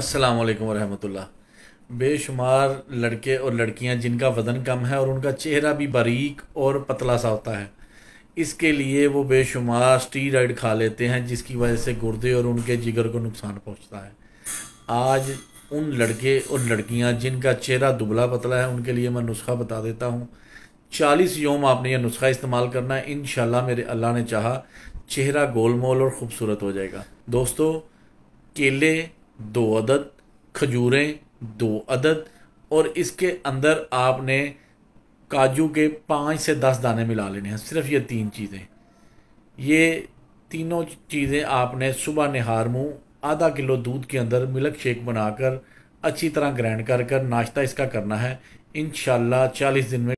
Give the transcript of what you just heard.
अस्सलाम वालेकुम रहमतुल्लाह बेशुमार लड़के और लड़कियां जिनका वज़न कम है और उनका चेहरा भी बारीक और पतला सा होता है इसके लिए वो बेशुमार स्टीराइड खा लेते हैं जिसकी वजह से गुर्दे और उनके जिगर को नुकसान पहुंचता है आज उन लड़के और लड़कियां जिनका चेहरा दुबला पतला है उनके लिए मैं नुस्खा बता देता हूँ चालीस योम आपने यह नुस्खा इस्तेमाल करना है इन मेरे अल्लाह ने चाहा चेहरा गोलमोल और ख़ूबसूरत हो जाएगा दोस्तों केले दो अदद खजूरें दो अदद और इसके अंदर आपने काजू के पाँच से दस दाने मिला लेने हैं सिर्फ ये तीन चीज़ें ये तीनों चीज़ें आपने सुबह निहार मुँह आधा किलो दूध के अंदर मिल्क शेक बनाकर अच्छी तरह ग्राइंड कर कर नाश्ता इसका करना है इन चालीस दिन में